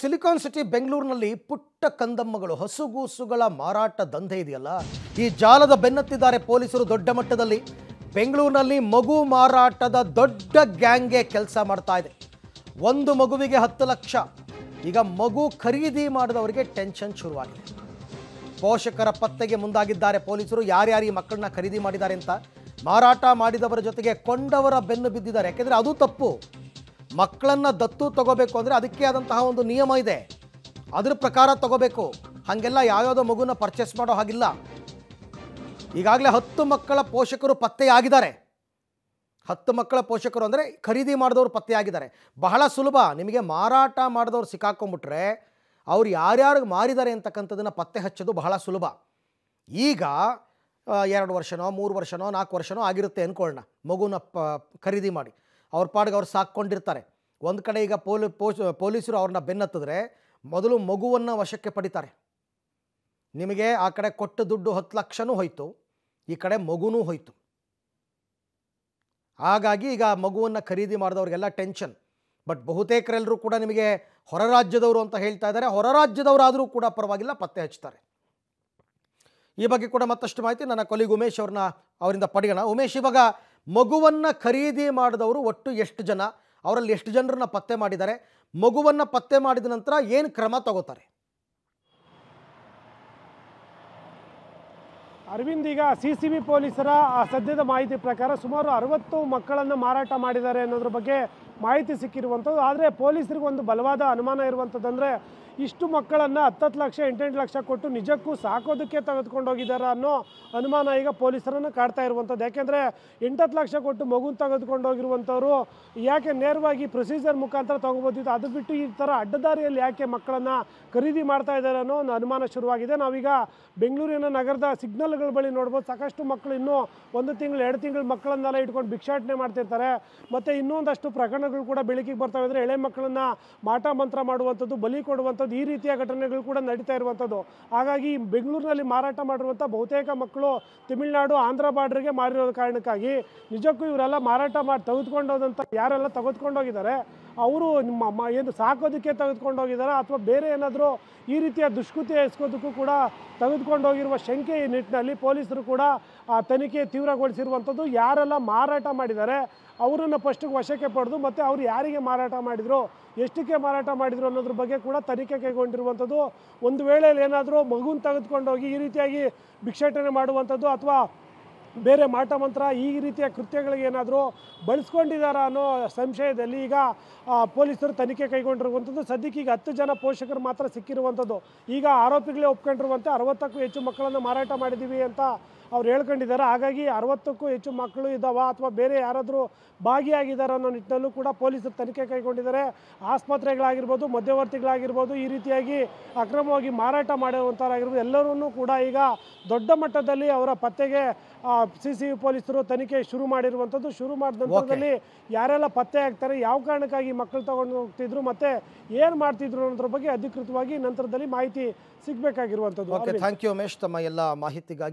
silicon city ಬೆಂಗಳೂರಿನಲ್ಲಿ ಪುಟ್ಟ ಕಂದಮ್ಮಗಳು ಹಸುಗೂಸುಗಳ ಮಾರಾಟ ದಂಧೆ ಇದೆಯಲ್ಲ ಈ ಜಾಲದ ಬೆನ್ನತ್ತಿದ್ದಾರೆ ಪೊಲೀಸರು ದೊಡ್ಡ ಮಟ್ಟದಲ್ಲಿ ಬೆಂಗಳೂರಿನಲ್ಲಿ ಮಗು ಮಾರಾಟದ ದೊಡ್ಡ ಗ್ಯಾಂಗ್ಗೆ ಕೆಲಸ ಮಾಡ್ತಾ ಇದೆ ಒಂದು ಮಗುವಿಗೆ ಹತ್ತು ಲಕ್ಷ ಈಗ ಮಗು ಖರೀದಿ ಮಾಡಿದವರಿಗೆ ಟೆನ್ಷನ್ ಶುರುವಾಗಿದೆ ಪೋಷಕರ ಪತ್ತೆಗೆ ಮುಂದಾಗಿದ್ದಾರೆ ಪೊಲೀಸರು ಯಾರ್ಯಾರು ಈ ಮಕ್ಕಳನ್ನ ಖರೀದಿ ಮಾಡಿದ್ದಾರೆ ಅಂತ ಮಾರಾಟ ಮಾಡಿದವರ ಜೊತೆಗೆ ಕೊಂಡವರ ಬೆನ್ನು ಬಿದ್ದಿದ್ದಾರೆ ಯಾಕೆಂದರೆ ಅದು ತಪ್ಪು ಮಕ್ಕಳನ್ನು ದತ್ತು ತಗೋಬೇಕು ಅಂದರೆ ಅದಕ್ಕೆ ಆದಂತಹ ಒಂದು ನಿಯಮ ಇದೆ ಅದ್ರ ಪ್ರಕಾರ ತಗೋಬೇಕು ಹಾಗೆಲ್ಲ ಯಾವ್ಯಾವುದೋ ಮಗುನ ಪರ್ಚೇಸ್ ಮಾಡೋ ಹಾಗಿಲ್ಲ ಈಗಾಗಲೇ ಹತ್ತು ಮಕ್ಕಳ ಪೋಷಕರು ಪತ್ತೆಯಾಗಿದ್ದಾರೆ ಹತ್ತು ಮಕ್ಕಳ ಪೋಷಕರು ಅಂದರೆ ಖರೀದಿ ಮಾಡಿದವರು ಪತ್ತೆಯಾಗಿದ್ದಾರೆ ಬಹಳ ಸುಲಭ ನಿಮಗೆ ಮಾರಾಟ ಮಾಡಿದವ್ರು ಸಿಕ್ಕಾಕೊಂಡ್ಬಿಟ್ರೆ ಅವ್ರು ಯಾರ್ಯಾರು ಮಾರಿದ್ದಾರೆ ಅಂತಕ್ಕಂಥದನ್ನ ಪತ್ತೆ ಹಚ್ಚೋದು ಬಹಳ ಸುಲಭ ಈಗ ಎರಡು ವರ್ಷನೋ ಮೂರು ವರ್ಷನೋ ನಾಲ್ಕು ವರ್ಷನೋ ಆಗಿರುತ್ತೆ ಅಂದ್ಕೊಳ್ಳೋಣ ಮಗುನ ಪ ಖರೀದಿ ಮಾಡಿ ಅವ್ರ ಪಾಡಿಗೆ ಅವ್ರು ಸಾಕ್ಕೊಂಡಿರ್ತಾರೆ ಒಂದು ಕಡೆ ಈಗ ಪೋಲಿ ಪೊಲೀಸರು ಅವ್ರನ್ನ ಬೆನ್ನತ್ತಿದ್ರೆ ಮೊದಲು ಮಗುವನ್ನು ವಶಕ್ಕೆ ಪಡಿತಾರೆ ನಿಮಗೆ ಆ ಕಡೆ ಕೊಟ್ಟ ದುಡ್ಡು ಹತ್ತು ಲಕ್ಷನೂ ಹೋಯಿತು ಈ ಕಡೆ ಮಗುನೂ ಹೋಯಿತು ಹಾಗಾಗಿ ಈಗ ಮಗುವನ್ನು ಖರೀದಿ ಮಾಡಿದವ್ರಿಗೆಲ್ಲ ಟೆನ್ಷನ್ ಬಟ್ ಬಹುತೇಕರೆಲ್ಲರೂ ಕೂಡ ನಿಮಗೆ ಹೊರ ರಾಜ್ಯದವರು ಅಂತ ಹೇಳ್ತಾ ಇದ್ದಾರೆ ಹೊರ ರಾಜ್ಯದವರಾದರೂ ಕೂಡ ಪರವಾಗಿಲ್ಲ ಪತ್ತೆ ಹಚ್ತಾರೆ ಈ ಬಗ್ಗೆ ಕೂಡ ಮತ್ತಷ್ಟು ಮಾಹಿತಿ ನನ್ನ ಕೊಲಿಗ್ ಉಮೇಶ್ ಅವ್ರನ್ನ ಅವರಿಂದ ಪಡೆಯೋಣ ಉಮೇಶ್ ಇವಾಗ ಮಗುವನ್ನು ಖರೀದಿ ಮಾಡಿದವರು ಒಟ್ಟು ಎಷ್ಟು ಜನ ಅವರಲ್ಲಿ ಎಷ್ಟು ಜನರನ್ನ ಪತ್ತೆ ಮಾಡಿದ್ದಾರೆ ಮಗುವನ್ನು ಪತ್ತೆ ಮಾಡಿದ ನಂತರ ಏನು ಕ್ರಮ ತಗೋತಾರೆ ಅರವಿಂದ್ ಈಗ ಸಿ ಸಿ ಬಿ ಪೊಲೀಸರ ಸದ್ಯದ ಮಾಹಿತಿ ಪ್ರಕಾರ ಸುಮಾರು ಅರವತ್ತು ಮಕ್ಕಳನ್ನು ಮಾರಾಟ ಮಾಡಿದ್ದಾರೆ ಅನ್ನೋದ್ರ ಬಗ್ಗೆ ಮಾಹಿತಿ ಸಿಕ್ಕಿರುವಂಥದ್ದು ಆದರೆ ಪೊಲೀಸರಿಗೆ ಒಂದು ಬಲವಾದ ಅನುಮಾನ ಇರುವಂಥದ್ದಂದರೆ ಇಷ್ಟು ಮಕ್ಕಳನ್ನು ಹತ್ತತ್ತು ಲಕ್ಷ ಎಂಟೆಂಟು ಲಕ್ಷ ಕೊಟ್ಟು ನಿಜಕ್ಕೂ ಸಾಕೋದಕ್ಕೆ ತೆಗೆದುಕೊಂಡು ಹೋಗಿದ್ದಾರೆ ಅನ್ನೋ ಅನುಮಾನ ಈಗ ಪೊಲೀಸರನ್ನು ಕಾಡ್ತಾ ಇರುವಂಥದ್ದು ಯಾಕೆಂದರೆ ಎಂಟತ್ತು ಲಕ್ಷ ಕೊಟ್ಟು ಮಗು ತೆಗೆದುಕೊಂಡು ಯಾಕೆ ನೇರವಾಗಿ ಪ್ರೊಸೀಜರ್ ಮುಖಾಂತರ ತೊಗೊಬೋದಿತ್ತು ಅದು ಬಿಟ್ಟು ಈ ಥರ ಅಡ್ಡದಾರಿಯಲ್ಲಿ ಯಾಕೆ ಮಕ್ಕಳನ್ನು ಖರೀದಿ ಮಾಡ್ತಾ ಇದ್ದಾರೆ ಅನ್ನೋ ಒಂದು ಅನುಮಾನ ಶುರುವಾಗಿದೆ ನಾವೀಗ ಬೆಂಗಳೂರಿನ ನಗರದ ಸಿಗ್ನಲ್ಗಳ ಬಳಿ ನೋಡ್ಬೋದು ಸಾಕಷ್ಟು ಮಕ್ಕಳು ಇನ್ನೂ ಒಂದು ತಿಂಗಳು ಎರಡು ತಿಂಗಳು ಮಕ್ಕಳನ್ನೆಲ್ಲ ಇಟ್ಕೊಂಡು ಭಿಕ್ಷಾಟನೆ ಮಾಡ್ತಿರ್ತಾರೆ ಮತ್ತು ಇನ್ನೊಂದಷ್ಟು ಪ್ರಕರಣ ಘಟನೆಗಳು ಕೂಡ ಬೆಳಕಿಗೆ ಬರ್ತಾ ಅಂದರೆ ಎಳೆ ಮಕ್ಕಳನ್ನ ಮಾಟ ಮಂತ್ರ ಮಾಡುವಂಥದ್ದು ಬಲಿ ಕೊಡುವಂಥದ್ದು ಈ ರೀತಿಯ ಘಟನೆಗಳು ಕೂಡ ನಡೀತಾ ಇರುವಂಥದ್ದು ಹಾಗಾಗಿ ಬೆಂಗಳೂರಿನಲ್ಲಿ ಮಾರಾಟ ಮಾಡಿರುವಂಥ ಬಹುತೇಕ ಮಕ್ಕಳು ತಮಿಳುನಾಡು ಆಂಧ್ರ ಬಾರ್ಡ್ರಿಗೆ ಮಾರಿರೋ ಕಾರಣಕ್ಕಾಗಿ ನಿಜಕ್ಕೂ ಇವರೆಲ್ಲ ಮಾರಾಟ ಮಾಡಿ ತೆಗೆದುಕೊಂಡೋದಂಥ ಯಾರೆಲ್ಲ ತೆಗೆದುಕೊಂಡೋಗಿದ್ದಾರೆ ಅವರು ನಿಮ್ಮ ಏನು ಸಾಕೋದಕ್ಕೆ ತೆಗೆದುಕೊಂಡೋಗಿದ್ದಾರೆ ಅಥವಾ ಬೇರೆ ಏನಾದರೂ ಈ ರೀತಿಯ ದುಷ್ಕೃತಿ ಎಸ್ಕೋದಕ್ಕೂ ಕೂಡ ತೆಗೆದುಕೊಂಡೋಗಿರುವ ಶಂಕೆ ಈ ನಿಟ್ಟಿನಲ್ಲಿ ಪೊಲೀಸರು ಕೂಡ ತನಿಖೆ ತೀವ್ರಗೊಳಿಸಿರುವಂಥದ್ದು ಯಾರೆಲ್ಲ ಮಾರಾಟ ಮಾಡಿದ್ದಾರೆ ಅವರನ್ನು ಫಸ್ಟಿಗೆ ವಶಕ್ಕೆ ಪಡೆದು ಮತ್ತು ಅವರು ಯಾರಿಗೆ ಮಾರಾಟ ಮಾಡಿದರು ಎಷ್ಟಕ್ಕೆ ಮಾರಾಟ ಮಾಡಿದರು ಅನ್ನೋದ್ರ ಬಗ್ಗೆ ಕೂಡ ತನಿಖೆ ಕೈಗೊಂಡಿರುವಂಥದ್ದು ಒಂದು ವೇಳೆಯಲ್ಲಿ ಏನಾದರೂ ಮಗುನ ತೆಗೆದುಕೊಂಡೋಗಿ ಈ ರೀತಿಯಾಗಿ ಭಿಕ್ಷಾಟನೆ ಮಾಡುವಂಥದ್ದು ಅಥವಾ ಬೇರೆ ಮಾಟ ಮಂತ್ರ ಈ ರೀತಿಯ ಕೃತ್ಯಗಳಿಗೆ ಏನಾದರೂ ಬಳಸ್ಕೊಂಡಿದ್ದಾರಾ ಅನ್ನೋ ಸಂಶಯದಲ್ಲಿ ಈಗ ಪೊಲೀಸರು ತನಿಖೆ ಕೈಗೊಂಡಿರುವಂಥದ್ದು ಸದ್ಯಕ್ಕೆ ಈಗ ಹತ್ತು ಜನ ಪೋಷಕರು ಮಾತ್ರ ಸಿಕ್ಕಿರುವಂಥದ್ದು ಈಗ ಆರೋಪಿಗಳೇ ಒಪ್ಕೊಂಡಿರುವಂತೆ ಅರವತ್ತಕ್ಕೂ ಹೆಚ್ಚು ಮಕ್ಕಳನ್ನು ಮಾರಾಟ ಮಾಡಿದ್ದೀವಿ ಅಂತ ಅವ್ರು ಹೇಳ್ಕೊಂಡಿದ್ದಾರೆ ಹಾಗಾಗಿ ಅರವತ್ತಕ್ಕೂ ಹೆಚ್ಚು ಮಕ್ಕಳು ಇದ್ದಾವ ಅಥವಾ ಬೇರೆ ಯಾರಾದರೂ ಭಾಗಿಯಾಗಿದ್ದಾರೆ ಅನ್ನೋ ನಿಟ್ಟಿನಲ್ಲೂ ಕೂಡ ಪೊಲೀಸರು ತನಿಖೆ ಕೈಗೊಂಡಿದ್ದಾರೆ ಆಸ್ಪತ್ರೆಗಳಾಗಿರ್ಬೋದು ಮಧ್ಯವರ್ತಿಗಳಾಗಿರ್ಬೋದು ಈ ರೀತಿಯಾಗಿ ಅಕ್ರಮವಾಗಿ ಮಾರಾಟ ಮಾಡುವಂಥವರಾಗಿರ್ಬೋದು ಎಲ್ಲರೂ ಕೂಡ ಈಗ ದೊಡ್ಡ ಮಟ್ಟದಲ್ಲಿ ಅವರ ಪತ್ತೆಗೆ ಸಿ ಸಿ ಪೊಲೀಸರು ತನಿಖೆ ಶುರು ಮಾಡಿರುವಂಥದ್ದು ಶುರು ಮಾಡಿದ ನಂತರದಲ್ಲಿ ಯಾರೆಲ್ಲ ಪತ್ತೆ ಆಗ್ತಾರೆ ಯಾವ ಕಾರಣಕ್ಕಾಗಿ ಮಕ್ಕಳು ತಗೊಂಡು ಹೋಗ್ತಿದ್ರು ಮತ್ತೆ ಏನು ಮಾಡ್ತಿದ್ರು ಅನ್ನೋದ್ರ ಬಗ್ಗೆ ಅಧಿಕೃತವಾಗಿ ನಂತರದಲ್ಲಿ ಮಾಹಿತಿ ಸಿಗಬೇಕಾಗಿರುವಂಥದ್ದು ಥ್ಯಾಂಕ್ ಯು ಉಮೇಶ್ ತಮ್ಮ ಎಲ್ಲ ಮಾಹಿತಿಗಾಗಿ